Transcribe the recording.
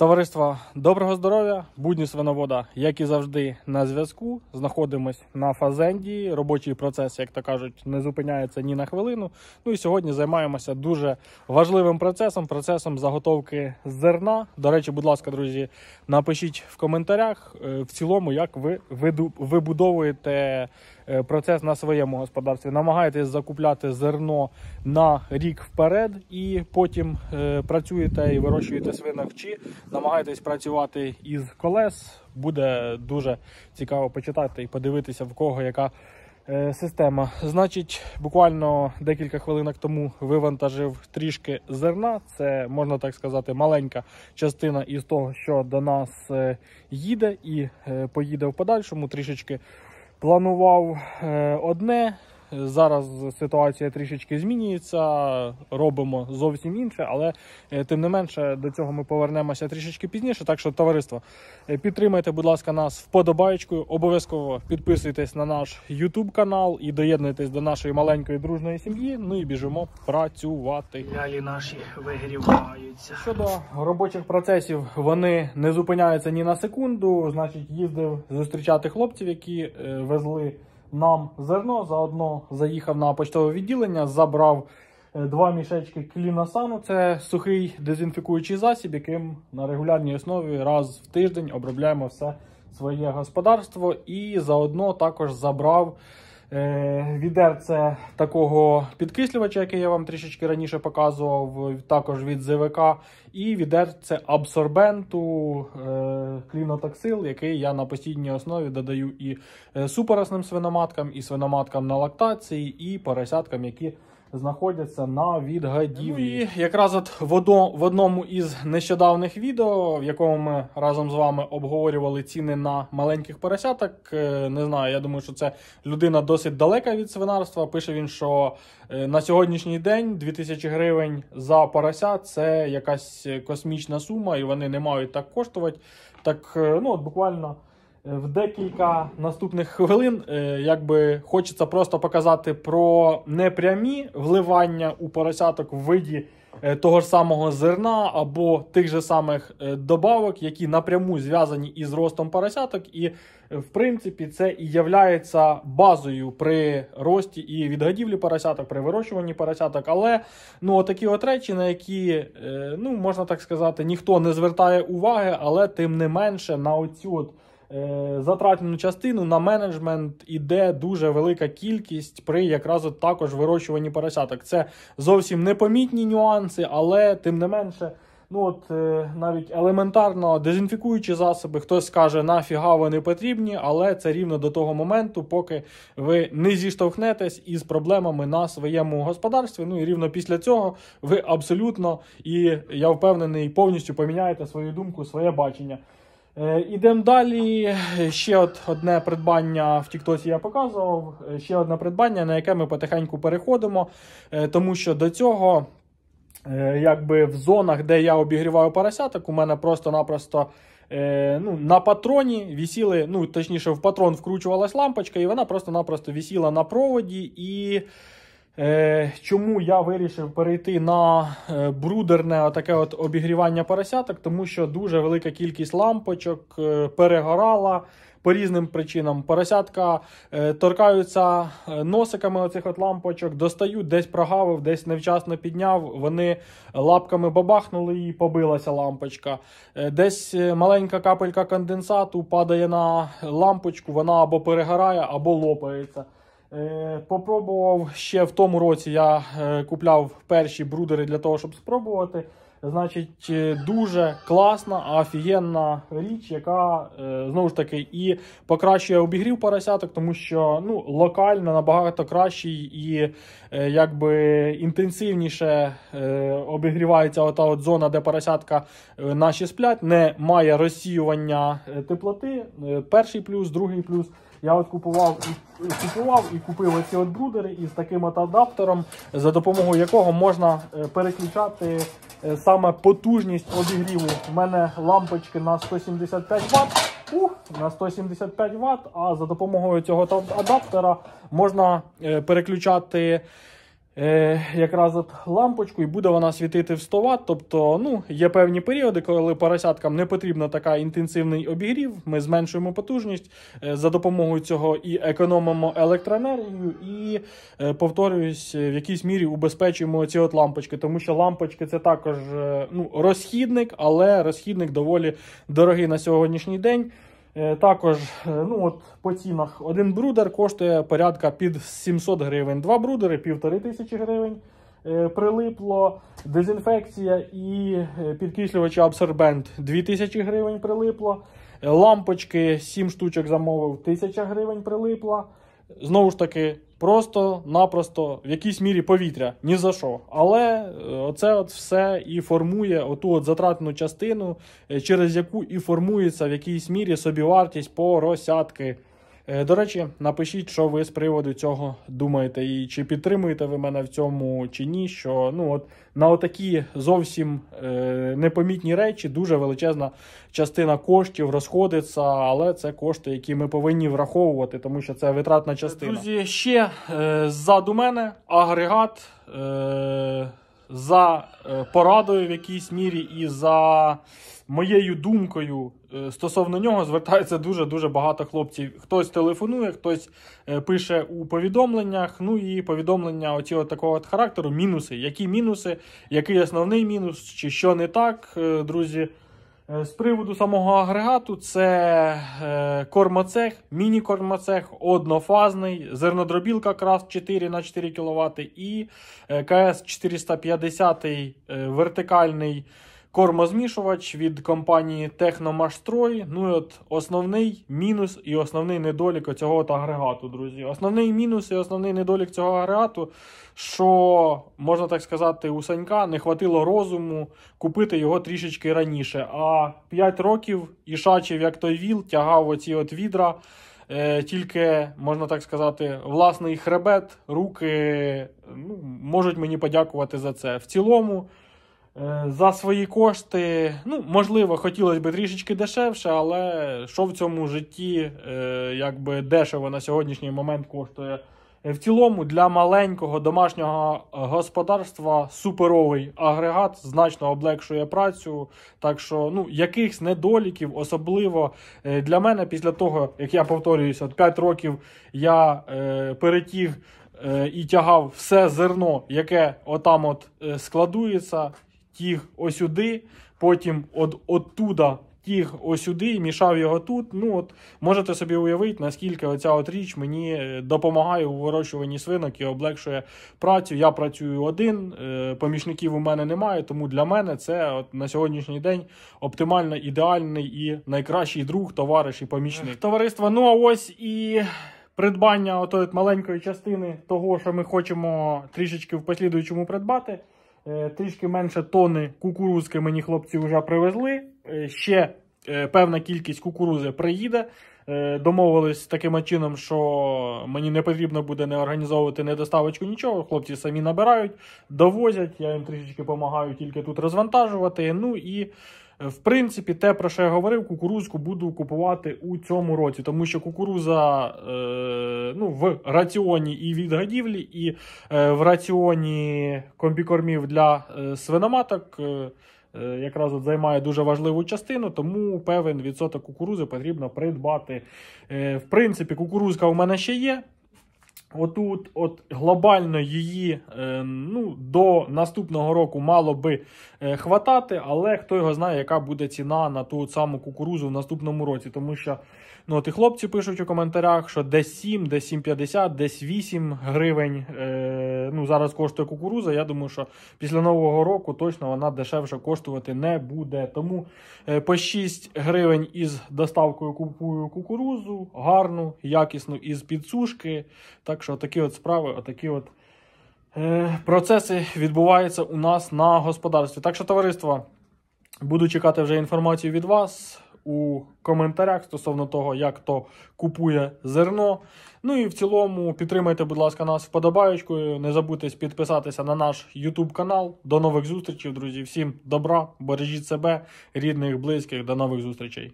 Товариство, доброго здоров'я! Будні свиновода, як і завжди, на зв'язку. Знаходимось на фазенді. Робочий процес, як то кажуть, не зупиняється ні на хвилину. Ну і сьогодні займаємося дуже важливим процесом процесом заготовки зерна. До речі, будь ласка, друзі, напишіть в коментарях е, в цілому, як ви вибудовуєте е, процес на своєму господарстві. Намагаєтесь закупляти зерно на рік вперед, і потім е, працюєте і вирощуєте свинок. чи намагаєтесь працювати із колес, буде дуже цікаво почитати і подивитися, в кого яка е, система. Значить, буквально декілька хвилинок тому вивантажив трішки зерна. Це, можна так сказати, маленька частина із того, що до нас е, їде, і е, поїде в подальшому трішечки. Планував одне, Зараз ситуація трішечки змінюється, робимо зовсім інше, але е, тим не менше до цього ми повернемося трішечки пізніше. Так що, товариство, е, підтримайте, будь ласка, нас вподобайкою. Обов'язково підписуйтесь на наш YouTube канал і доєднуйтесь до нашої маленької дружної сім'ї. Ну і біжимо працювати. Лялі наші вигріваються. Щодо робочих процесів, вони не зупиняються ні на секунду. Значить, їздив зустрічати хлопців, які е, везли нам зерно. Заодно заїхав на почтове відділення, забрав е, два мішечки кліносану. Це сухий дезінфікуючий засіб, яким на регулярній основі раз в тиждень обробляємо все своє господарство. І заодно також забрав. Е, відерце такого підкислювача, який я вам трішечки раніше показував, також від ЗВК. І відерце абсорбенту е, клінотоксил, який я на постійній основі додаю і е, супоросним свиноматкам, і свиноматкам на лактації, і поросяткам, які знаходяться на відгадівлі. Ну і якраз от в одному із нещодавних відео, в якому ми разом з вами обговорювали ціни на маленьких поросяток. Е, не знаю, я думаю, що це людина досить далека від свинарства. Пише він, що е, на сьогоднішній день 2000 гривень за порося це якась е, космічна сума, і вони не мають так коштувати. Так, ну от буквально. Е, в декілька наступних хвилин е, якби хочеться просто показати про непрямі вливання у поросяток в виді е, того ж самого зерна або тих же самих добавок, які напряму зв'язані із ростом поросяток, і в принципі це і являється базою при рості і відгадівлі поросяток, при вирощуванні поросяток. Але ну такі от речі, на які ну можна так сказати, ніхто не звертає уваги, але тим не менше на оцю от. Е, затратну частину на менеджмент іде дуже велика кількість при якраз от також вирощуванні поросяток. Це зовсім непомітні нюанси, але тим не менше. Ну от е, навіть елементарно дезінфікуючі засоби, хтось скаже, нафіга вони потрібні, але це рівно до того моменту, поки ви не зіштовхнетесь із проблемами на своєму господарстві. Ну і рівно після цього ви абсолютно і я впевнений повністю поміняєте свою думку, своє бачення. Е, ідемо далі. Ще от одне придбання в Тіктосі я показував. Е, ще одне придбання, на яке ми потихеньку переходимо, е, тому що до цього, якби в зонах, де я обігріваю поросяток, у мене просто-напросто ну, на патроні вісіли, ну точніше, в патрон вкручувалась лампочка, і вона просто-напросто вісіла на проводі. і... Е, чому я вирішив перейти на е, брудерне таке от обігрівання поросяток? Тому що дуже велика кількість лампочок е, перегорала по різним причинам. Поросятка торкаються носиками оцих от лампочок, достають, десь прогавив, десь невчасно підняв. Вони лапками бабахнули і побилася лампочка. Десь маленька капелька конденсату падає на лампочку, вона або перегорає, або лопається. Е, попробував ще в тому році, я е, купляв перші брудери для того, щоб спробувати. Значить, е, дуже класна, офігенна річ, яка знову ж таки і покращує обігрів поросяток, тому що ну, локально набагато кращий і якби інтенсивніше обігрівається ота от зона, де поросятка наші сплять, не має розсіювання теплоти. Перший плюс, другий плюс. Я от купував і купував і купив оці от брудери із таким от адаптером, за допомогою якого можна е, переключати е, саме потужність обігріву. У мене лампочки на 175 Вт. Ух, на 175 Вт, а за допомогою цього адаптера можна е, переключати е, якраз от лампочку, і буде вона світити в 100 Вт. Тобто ну, є певні періоди, коли поросяткам не потрібна така інтенсивний обігрів. Ми зменшуємо потужність е, за допомогою цього і економимо електроенергію, і е, повторююсь, е, в якійсь мірі убезпечуємо ці от лампочки, тому що лампочки це також е, ну, розхідник, але розхідник доволі дорогий на сьогоднішній день. Е, також е, ну от, по цінах один брудер коштує порядка під 700 гривень, два брудери півтори тисячі гривень. Е, прилипло дезінфекція і підкислювача абсорбент 2000 гривень прилипло. Лампочки 7 штучок замовив 1000 гривень прилипло. Знову ж таки, просто-напросто в якійсь мірі повітря, ні за що. Але е, це от все і формує оту от затратну частину, е, через яку і формується в якійсь мірі собівартість розсядки. Е, до речі, напишіть, що ви з приводу цього думаєте, і чи підтримуєте ви мене в цьому чи ні. Що ну от на отакі зовсім е, непомітні речі дуже величезна частина коштів розходиться, але це кошти, які ми повинні враховувати, тому що це витратна частина. Друзі, ще е, ззаду мене агрегат. Е, за е, порадою в якійсь мірі і за моєю думкою е, стосовно нього звертається дуже дуже багато хлопців. Хтось телефонує, хтось е, пише у повідомленнях. Ну і повідомлення оці от такого от характеру. Мінуси. Які мінуси, який основний мінус, чи що не так, друзі. Е, з приводу самого агрегату, це е, кормоцех, міні-кормоцех, однофазний, зернодробілка Крафт 4 на 4 кВт і е, КС 450 вертикальний. Кормозмішувач від компанії Техномашстрой. Ну і от основний мінус і основний недолік цього агрегату, друзі. Основний мінус і основний недолік цього агрегату, що, можна так сказати, у Санька не хватило розуму купити його трішечки раніше. А 5 років ішачив, як той віл, тягав оці от відра. Е, тільки можна так сказати, власний хребет, руки ну, можуть мені подякувати за це. В цілому. Е, за свої кошти, ну, можливо, хотілося б трішечки дешевше, але що в цьому житті е, якби дешево на сьогоднішній момент коштує. Е, в цілому для маленького домашнього господарства суперовий агрегат значно облегшує працю. Так що ну, якихось недоліків, особливо для мене, після того, як я повторююся, 5 років я е, перетіг е, і тягав все зерно, яке отам от складується тіг осюди, потім от, оттуда тіг осюди і мішав його тут. Ну от Можете собі уявити, наскільки оця от річ мені е, допомагає у вирощуванні свинок і облегшує працю. Я працюю один, е, помічників у мене немає, тому для мене це от на сьогоднішній день оптимально ідеальний і найкращий друг, товариш і помічник. Товариство, ну а ось і. Придбання отої маленької частини того, що ми хочемо трішечки в послідуючому придбати. Е, трішки менше тони кукурузки мені хлопці вже привезли. Е, ще е, певна кількість кукурузи приїде. Домовились таким чином, що мені не потрібно буде не організовувати не доставочку, нічого. Хлопці самі набирають, довозять. Я їм трішечки допомагаю тільки тут розвантажувати. Ну і в принципі, те, про що я говорив, кукурузку буду купувати у цьому році, тому що кукуруза е, ну, в раціоні і відгадівлі, і е, в раціоні комбікормів для е, свиноматок е, е, якраз от займає дуже важливу частину, тому певен відсоток кукурузи потрібно придбати. Е, в принципі, кукурузка у мене ще є. Отут, от глобально її е, ну, до наступного року мало би е, хватати, але хто його знає, яка буде ціна на ту саму кукурузу в наступному році. Тому що ну, от і хлопці пишуть у коментарях, що десь 7, десь 7,50, десь 8 гривень. Е, ну, Зараз коштує кукуруза. Я думаю, що після нового року точно вона дешевше коштувати не буде. Тому е, по 6 гривень із доставкою купую кукурузу, гарну, якісну із підсушки. Так так що такі от справи, отакі от е, процеси відбуваються у нас на господарстві. Так що, товариство, буду чекати вже інформацію від вас. У коментарях стосовно того, як хто купує зерно. Ну і в цілому підтримайте, будь ласка, нас вподобаючкою. Не забудьте підписатися на наш YouTube канал. До нових зустрічей, друзі. Всім добра, бережіть себе, рідних, близьких. До нових зустрічей.